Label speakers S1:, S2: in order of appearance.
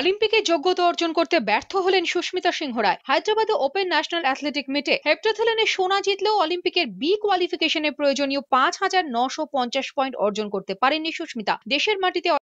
S1: অলিম্পিকে যোগ্যতা অর্জন করতে ব্যর্থ হলেন সুস্মিতা সিংহ রায় হায়দ্রাবাদে ওপেন ন্যাশনাল অ্যাথলেটিক মিটে হেপ্টাথলেনে সোনা জিতলেও অলিম্পিকের বি কোয়ালিফিকেশনে প্রয়োজনীয় পাঁচ হাজার নশো পঞ্চাশ পয়েন্ট অর্জন করতে পারেননি সুস্মিতা দেশের মাটিতে